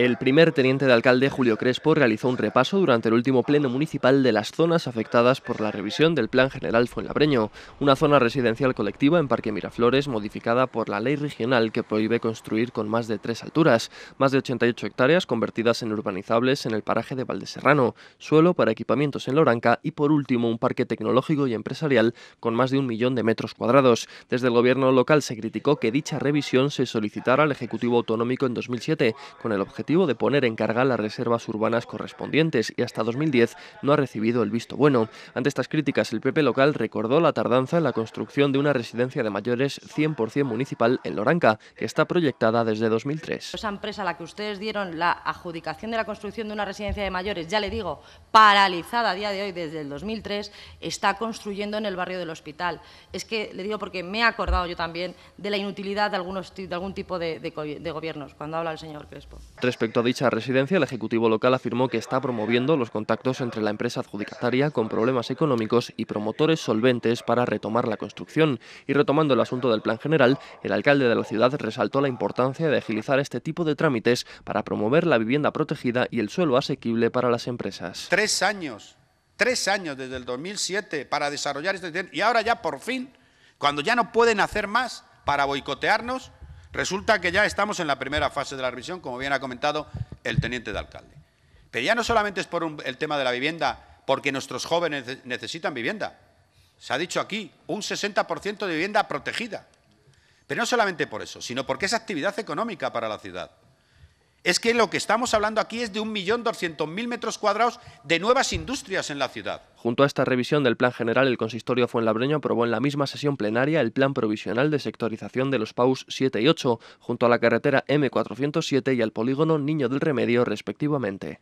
El primer teniente de alcalde, Julio Crespo, realizó un repaso durante el último pleno municipal de las zonas afectadas por la revisión del Plan General Fuenlabreño, una zona residencial colectiva en Parque Miraflores modificada por la ley regional que prohíbe construir con más de tres alturas, más de 88 hectáreas convertidas en urbanizables en el paraje de Valdeserrano, suelo para equipamientos en Loranca y por último un parque tecnológico y empresarial con más de un millón de metros cuadrados. Desde el gobierno local se criticó que dicha revisión se solicitara al Ejecutivo Autonómico en 2007 con el objetivo de poner en carga las reservas urbanas correspondientes y hasta 2010 no ha recibido el visto bueno. Ante estas críticas, el PP local recordó la tardanza en la construcción de una residencia de mayores 100% municipal en Loranca, que está proyectada desde 2003. Esa empresa a la que ustedes dieron la adjudicación de la construcción de una residencia de mayores, ya le digo, paralizada a día de hoy desde el 2003, está construyendo en el barrio del hospital. Es que le digo porque me he acordado yo también de la inutilidad de, algunos, de algún tipo de, gobiernos, cuando habla el señor Crespo. Respecto a dicha residencia, el Ejecutivo local afirmó que está promoviendo los contactos entre la empresa adjudicataria con problemas económicos y promotores solventes para retomar la construcción. Y retomando el asunto del plan general, el alcalde de la ciudad resaltó la importancia de agilizar este tipo de trámites para promover la vivienda protegida y el suelo asequible para las empresas. Tres años, tres años desde el 2007 para desarrollar este... Y ahora ya por fin, cuando ya no pueden hacer más para boicotearnos, Resulta que ya estamos en la primera fase de la revisión, como bien ha comentado el teniente de alcalde. Pero ya no solamente es por el tema de la vivienda, porque nuestros jóvenes necesitan vivienda. Se ha dicho aquí, un 60% de vivienda protegida. Pero no solamente por eso, sino porque es actividad económica para la ciudad. Es que lo que estamos hablando aquí es de 1.200.000 metros cuadrados de nuevas industrias en la ciudad. Junto a esta revisión del plan general, el consistorio Fuenlabreño aprobó en la misma sesión plenaria el plan provisional de sectorización de los PAUS 7 y 8, junto a la carretera M407 y al polígono Niño del Remedio, respectivamente.